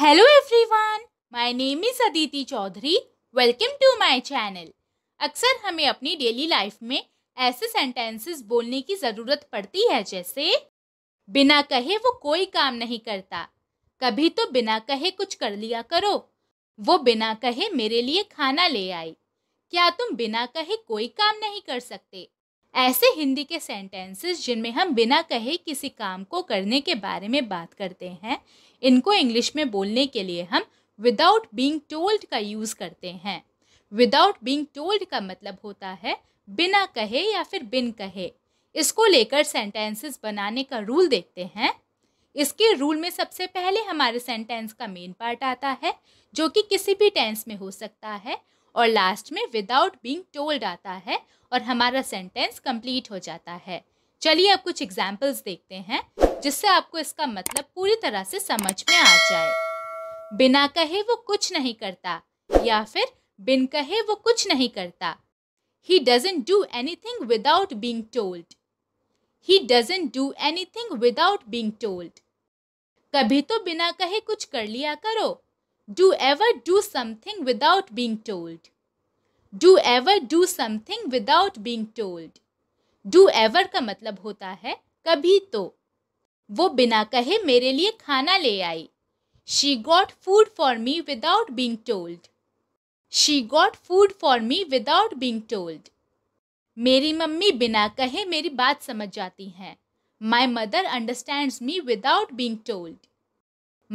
Hello everyone my name is Aditi Chaudhary welcome to my channel अक्सर हमें अपनी डेली लाइफ में ऐसे सेंटेंसेस बोलने की ज़रूरत पड़ती है जैसे बिना कहे वो कोई काम नहीं करता कभी तो बिना कहे कुछ कर लिया करो वो बिना कहे मेरे लिए खाना ले आई क्या तुम बिना कहे कोई काम नहीं कर सकते ऐसे हिंदी के सेंटेंसेस जिनमें हम बिना कहे किसी काम को करने के बारे में बात करते हैं इनको इंग्लिश में बोलने के लिए हम विदाउट बींग टोल्ड का यूज़ करते हैं विदाउट बींग टोल्ड का मतलब होता है बिना कहे या फिर बिन कहे इसको लेकर सेंटेंसेस बनाने का रूल देखते हैं इसके रूल में सबसे पहले हमारे सेंटेंस का मेन पार्ट आता है जो कि किसी भी टेंस में हो सकता है और लास्ट में विदाउट बींग टोल्ड आता है और हमारा सेंटेंस कंप्लीट हो जाता है चलिए अब कुछ एग्जाम्पल्स देखते हैं जिससे आपको इसका मतलब पूरी तरह से समझ में आ जाए बिना कहे वो कुछ नहीं करता या फिर बिन कहे वो कुछ नहीं करता he doesn't do anything without being told he doesn't do anything without being told कभी तो बिना कहे कुछ कर लिया करो Do ever do something without being told. Do ever do something without being told. Do ever का मतलब होता है कभी तो वो बिना कहे मेरे लिए खाना ले आई she got food for me without being told she got food for me without being told मेरी मम्मी बिना कहे मेरी बात समझ जाती हैं my mother understands me without being told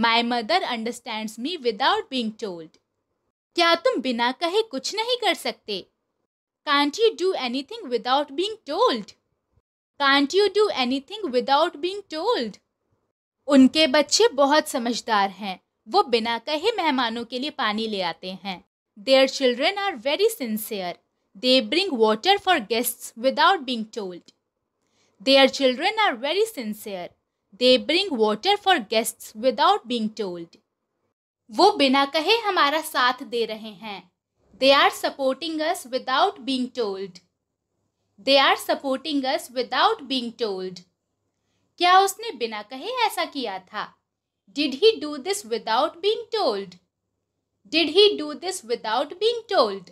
my mother understand me without being told क्या तुम बिना कहे कुछ नहीं कर सकते can't you do anything without being told can't you do anything without being told उनके बच्चे बहुत समझदार हैं वो बिना कहे मेहमानों के लिए पानी ले आते हैं their children are very sincere they bring water for guests without being told their children are very sincere they bring water for guest without being told वो बिना कहे हमारा साथ दे रहे हैं they are supporting us without being told they are supporting us without being told क्या उसने बिना कहे ऐसा किया था did he do this without being told did he do this without being told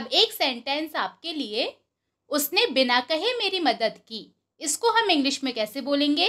अब एक सेंटेंस आपके लिए उसने बिना कहे मेरी मदद की इसको हम इंग्लिश में कैसे बोलेंगे